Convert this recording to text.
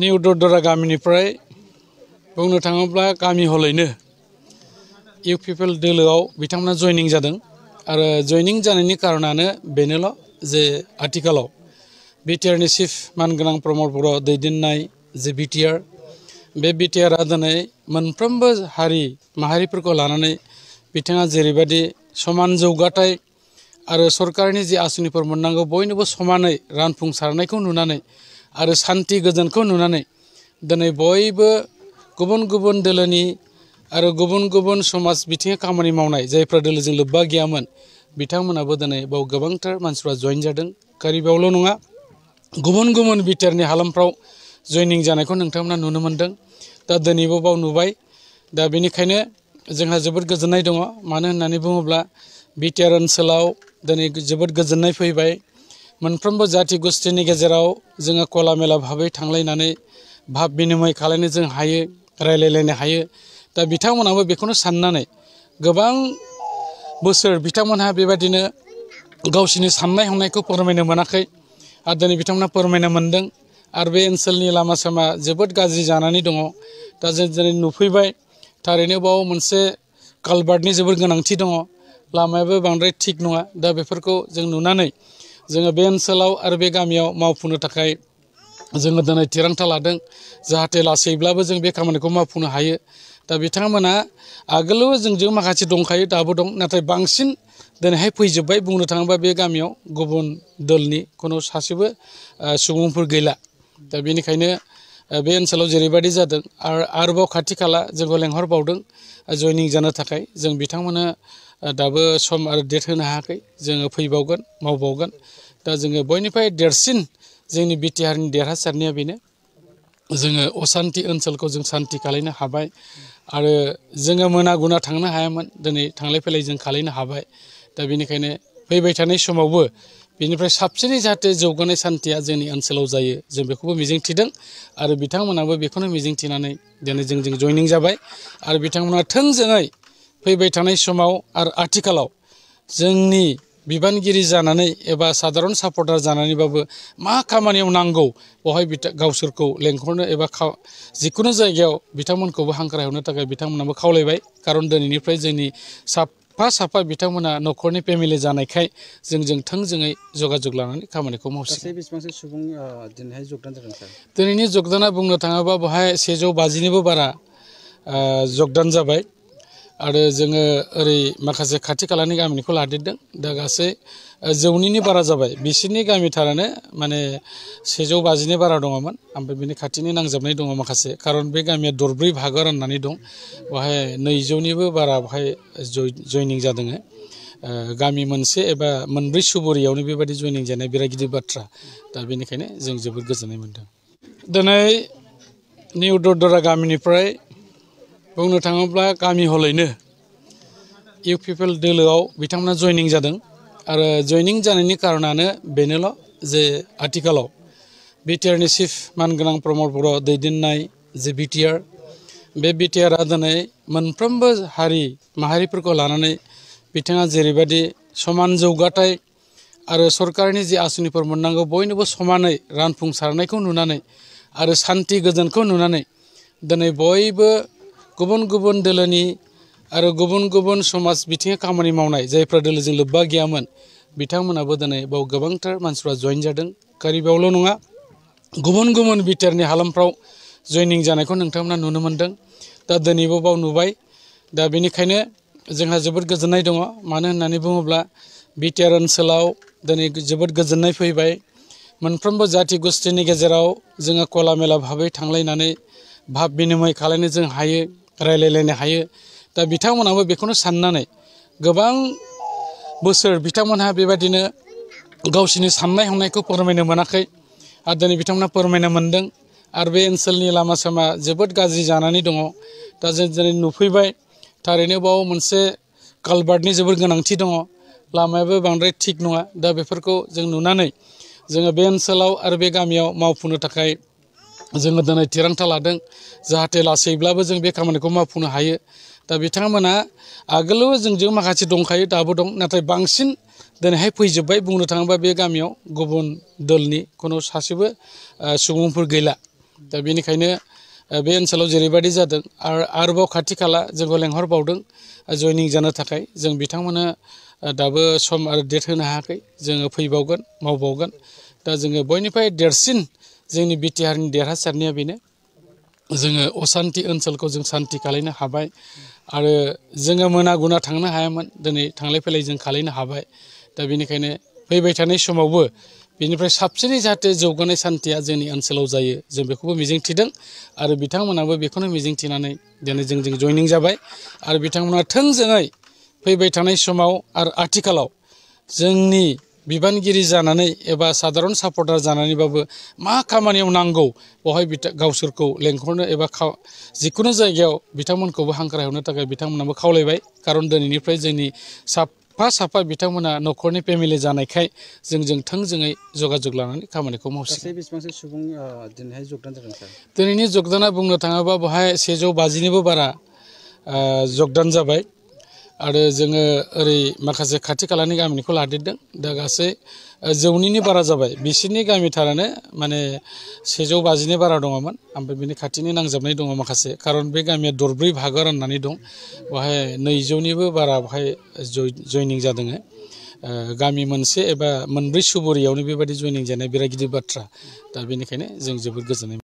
new दरदरा गामिनिफ्राय बुंनो थाङोब्ला गामि हलैनो इउ पिपोल दोलोआव बिथांमोना जयनिं जादों आरो जयनिं जानायनि कारनानो बेनोल' जे आथिखालाव बिटिआरनि चिफ मानगोनां प्रमद बर' दैदेननाय जे बिटिआर बे बिटिआरआ दिनै मोनफ्रोमबो हारि माहारिफोरखौ लानानै बिथाङा जेरैबायदि समान जौगाथाय आरो सरकारनि जि आसनिफोर मोननांगौ बयनोबो समानै रानफुंसारनायखौ नुनानै आरो सान्थि गोजोनखौ नुनानै दिनै बयबो गुबुन गुबुन दोलोनि आरो गुबुन गुबुन समाज बिथिङाव खामानि मावनाय जायफ्रा दोलोजों लोब्बा गैयामोन बिथांमोनाबो दिनै बाव गोबांथार मानसिफ्रा जइन जादों कारिबावल' नङा गुबुन गुबुन बिटिआरनि हालामफ्राव जयनिं जानायखौ नोंथांमोना नुनो मोन्दों दा दिनैबो बाव नुबाय दा बेनिखायनो जोंहा जोबोद गोजोननाय दङ मानो होननानै बुङोब्ला बिटिआर ओनसोलाव दिनै जोबोद गोजोननाय फैबाय मोनफ्रोमबो जाथि गोष्ठीनि गेजेराव जोङो खला मेला भाबै थांलायनानै भाब बिनिमय खालायनो जों हायो रायलायलायनो हायो दा बिथांमोनाबो बेखौनो साननानै गोबां बोसोर बिथांमोनहा बेबादिनो गावसिनि साननाय हनायखौ फोरमायनो मोनाखै आरो दिनै बिथांमोना फोरमायनो मोन्दों आरो बे ओनसोलनि लामा सामा जोबोद गाज्रि जानानै दङ दा जों दिनै नुफैबाय थारैनो बाव मोनसे कालबार्टनि जोबोर गोनांथि दङ लामायाबो बांद्राय थिग नङा दा बेफोरखौ जों नुनानै जोङो बे ओनसोलाव आरो बे गामियाव मावफुंनो थाखाय जोङो दिनै थिरांथा लादों जाहाथे लासैब्लाबो जों बे खामानिखौ मावफुंनो हायो दा बिथांमोना आगोलाव जोंजों माखासे दंखायो दाबो दं नाथाय बांसिन दिनैहाय फैजोब्बाय बुंनो थाङोबा बे गामियाव गुबुन दोलनि खुनु सासेबो सुबुंफोर गैला दा बेनिखायनो बे ओनसोलाव जेरैबायदि जादों आरो आरोबाव खाथि खाला जोंखौ लेंहरबावदों जयनिं जानो थाखाय जों बिथांमोननो दाबो सम आरो डेट होनो हायाखै जोङो फैबावगोन मावबावगोन दा जोङो बयनिफ्राय देरसिन जोंनि बिटिआरनि देरहासारनाया बेनो जोङो असान्ति ओनसोलखौ जों सान्ति खालायनो हाबाय आरो जोङो मोना गुना थांनो हायामोन दिनै थांलाय फैलाय जों खालायनो हाबाय दा बेनिखायनो फैबाय थानाय समावबो बेनिफ्राय साबसिनै जाहाथे जौगानाय सान्थिया जोंनि ओनसोलाव जायो जों बेखौबो मिजिं थिदों आरो बिथांमोनाबो बेखौनो मिजिं थिनानै दिनै जोंजों जयनिं जाबाय आरो बिथांमोना थोंजोङै फैबाय थानाय समाव आरो आथिखालाव जोंनि बिबानगिरि जानानै एबा साधारन सापर्टार जानानैबाबो मा खामानियाव नांगौ बेवहाय गावसोरखौ लेंहरनो एबा जिखुनु जायगायाव बिथांमोनखौबो हांख्रायहरनो थाखाय बिथांमोनाबो खावलायबाय खारन दिनैनिफ्राय जोंनि साफा साफा बिथांमोना न'खरनि फेमिलि जानायखाय जोंजों थोंजोङै जगाजग लानानै खामानिखौ मावसिगोन सुबुं दिनैहाय दिनैनि जगदाना बुंनो थाङोबा बेवहाय सेजौ बाजिनिबो बारा जगदान जाबाय आरो जोङो ओरै माखासे खाथि खालानि गामिनिखौ लादेरदों दा गासै जौनिनि बारा जाबाय बिसोरनि गामिथारानो माने सेजौ बाजिनि बारा दङमोन ओमफ्राय बिनि खाथिनि नांजाबनाय दङ माखासे खारन बे गामिया दरब्रै बाहागो राननानै दं बेवहाय नैजौनिबो बारा बेवहाय जयनिं जादों गामि मोनसे एबा मोनब्रै सुबुरियावनो बेबायदि जयनिं जानाया बिराद गिदिर बाथ्रा दा बेनिखायनो जों जोबोद गोजोननाय मोन्दों दिनै निउ दरदरा गामिनिफ्राय बुंनो थाङोब्ला गामि हलैनो इउ पि पि एल दोलोआव बिथांमोना जयनिं जादों आरो जयनिं जानायनि कारनानो बेनोल' जे आथिखालाव बिटिआरनि चिफ मानगोनां प्रमद बर' दैदेननाय जे बि टि आर बे बि टि बिटिआरआ दिनै मोनफ्रोमबो हारि माहारिफोरखौ लानानै बिथाङा जेरैबायदि समान जौगाथाय आरो सरकारनि जि आसनिफोर मोननांगौ बयनोबो समानै रानफुंसारनायखौ नुनानै आरो सान्थि गोजोनखौ नुनानै दिनै बयबो गुबुन गुबुन दोलोनि आरो गुबुन गुबुन समाज बिथिङै खामानि मावनाय जायफ्रा दोलोजों लोब्बा गैयामोन बिथांमोनाबो दिनै बाव गोबांथार मानसिफ्रा जयन जादों कारिबावल' नङा गुबुन गुबुन बिटिआरनि हालामफ्राव जयनिं जानायखौ नोंथांमोना नुनो मोन्दों दा दिनैबो बाव नुबाय दा बेनिखायनो जोंहा जोबोद गोजोननाय दङ मानो होननानै बुङोब्ला बिटिआर ओनसोलाव दिनै जोबोद गोजोननाय फैबाय मोनफ्रोमबो जाति गोष्ठीनि गेजेराव जोङो खला मेला भाबै थांलायनानै भाब बिनिमय खालायनो जों हायो रायलायलायनो हायो दा बिथांमोनाबो बेखौनो साननानै गोबां बोसोर बिथांमोनहा बेबादिनो गावसिनि साननाय हनायखौ फोरमायनो मोनाखै आरो दिनै बिथांमोना फोरमायनो मोन्दों आरो बे ओनसोलनि लामा सामा जोबोद गाज्रि जानानै दङ दा जों दिनै नुफैबाय थारैनो बाव मोनसे कालबार्टनि जोबोर गोनांथि दङ लामायाबो बांद्राय थिग नङा दा बेफोरखौ जों नुनानै जोङो बे ओनसोलाव आरो बे गामियाव मावफुंनो थाखाय जोङो दिनै थिरांथा लादों जाहाथे लासैब्लाबो जों बे खामानिखौ मावफुंनो हायो दा बिथांमोना आगोलाव जोंजों माखासे दंखायो दाबो दं नाथाय बांसिन दिनैहाय फैजोब्बाय बुंनो थाङोबा बे गामियाव गुबुन दोलनि खुनु सासेबो सुबुंफोर गैला दा बेनिखायनो बे ओनसोलाव जेरैबायदि जादों आरो आरोबाव खाथि खाला जोंखौ लेंहरबावदों जयनिं जानो थाखाय जों बिथांमोननो दाबो सम आरो डेट होनो हायाखै जोङो फैबावगोन मावबावगोन दा जोङो बयनिफ्राय देरसिन जोंनि बिटिआरनि देरहासारनाया बेनो जोङो असान्ति ओनसोलखौ जों सान्ति खालायनो हाबाय आरो जोङो मोना गुना थांनो हायामोन दिनै थांलाय फैलाय जों खालायनो हाबाय दा बेनिखायनो फैबाय थानाय समावबो बेनिफ्राय साबसिनै जाहाथे जौगानाय सान्थिया जोंनि ओनसोलाव जायो जों बेखौबो मिजिं थिदों आरो बिथांमोनाबो बेखौनो मिजिं थिनानै दिनै जों जयनिं जाबाय आरो बिथांमोना थोंजोङै फैबाय थानाय समाव आरो आथिखालाव जोंनि बिबानगिरि जानानै एबा साधारण सापर्टार जानानैबाबो मा खामानियाव नांगौ बेवहाय गावसोरखौ लेंहरनो एबा जिखुनु जायगायाव बिथांमोनखौबो हांख्रायहरनो थाखाय बिथांमोनाबो खावलायबाय खारन दिनैनिफ्राय जोंनि साफा साफा बिथांमोना न'खरनि फेमिलि जानायखाय जोंजों थोंजोङै जगाजग लानानै खामानिखौ मावसिगोन दिनैनि जगदाना बुंनो थाङोबा बेवहाय सेजौ बाजिनिबो बारा जगदान जाबाय आरो जोङो ओरै माखासे खाथि खालानि गामिनिखौ लादेरदों दा गासै जौनिनि बारा जाबाय बिसोरनि गामिथारानो माने सेजौ बाजिनि बारा दङमोन ओमफ्राय बिनि खाथिनि नांजाबनाय दङ माखासे खारन बे गामिया दरब्रै बाहागो राननानै दं बेवहाय नैजौनिबो बारा बेवहाय जयनिं जादों गामि मोनसे एबा मोनब्रै सुबुरियावनो बेबायदि जयनिं जानाया बिराद गिदिर बाथ्रा दा बेनिखायनो जों जोबोद गोजोननाय